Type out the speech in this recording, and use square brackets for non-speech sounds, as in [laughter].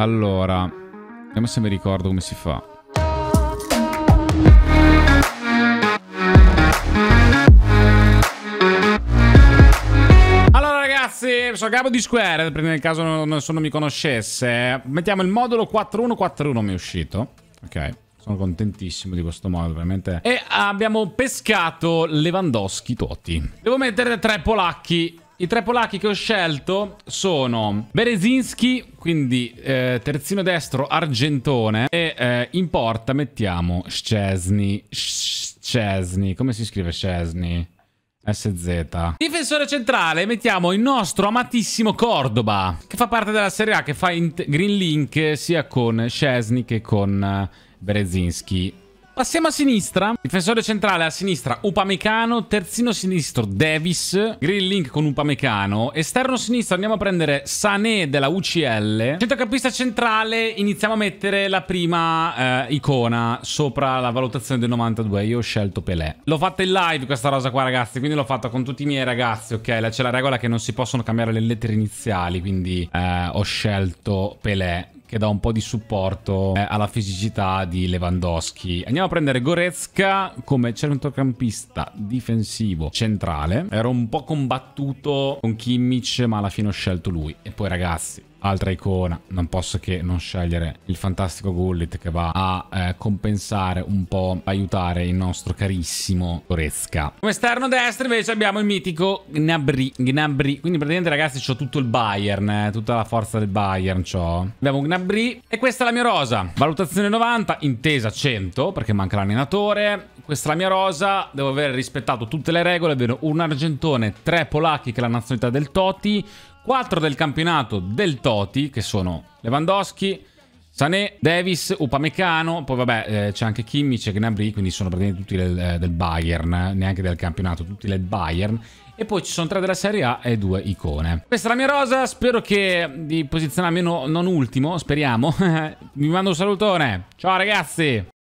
Allora, vediamo se mi ricordo come si fa. Allora ragazzi, sono capo di Square, nel caso nessuno mi conoscesse. Mettiamo il modulo 4141 mi è uscito. Ok. Sono contentissimo di questo modulo, veramente. E abbiamo pescato Lewandowski Totti. Devo mettere tre polacchi i tre polacchi che ho scelto sono Berezinski, quindi eh, terzino destro argentone e eh, in porta mettiamo Szczesny. Szczesny, come si scrive Szczesny? SZ. Difensore centrale mettiamo il nostro amatissimo Cordoba, che fa parte della Serie A, che fa Green Link sia con Szczesny che con eh, Berezinski. Passiamo a sinistra. Difensore centrale a sinistra, Upamecano. Terzino sinistro, Davis. Green Link con Upamecano. Esterno sinistro, andiamo a prendere Sané della UCL. Centrocampista centrale, iniziamo a mettere la prima eh, icona sopra la valutazione del 92. Io ho scelto Pelé. L'ho fatta in live questa rosa qua, ragazzi. Quindi l'ho fatta con tutti i miei ragazzi, ok? C'è la regola che non si possono cambiare le lettere iniziali. Quindi eh, ho scelto Pelé che dà un po' di supporto eh, alla fisicità di Lewandowski. Andiamo a prendere Goretzka come centrocampista difensivo centrale. Era un po' combattuto con Kimmich, ma alla fine ho scelto lui. E poi ragazzi, altra icona, non posso che non scegliere il fantastico Gullit che va a eh, compensare un po', aiutare il nostro carissimo Torezca. Come esterno destro invece abbiamo il mitico Gnabry, Gnabry. quindi praticamente ragazzi ho tutto il Bayern, eh, tutta la forza del Bayern ho. Abbiamo Gnabry e questa è la mia rosa, valutazione 90, intesa 100 perché manca l'allenatore, questa è la mia rosa, devo aver rispettato tutte le regole, vedo un argentone, tre polacchi che è la nazionalità del Toti, quattro del campionato del Toti, che sono Lewandowski, Sané, Davis, Upamecano, poi vabbè eh, c'è anche Kimmich e Gnabry, quindi sono praticamente tutti del, eh, del Bayern, eh, neanche del campionato, tutti del Bayern. E poi ci sono tre della Serie A e due icone. Questa è la mia rosa, spero che di almeno non ultimo, speriamo. [laughs] Vi mando un salutone, ciao ragazzi!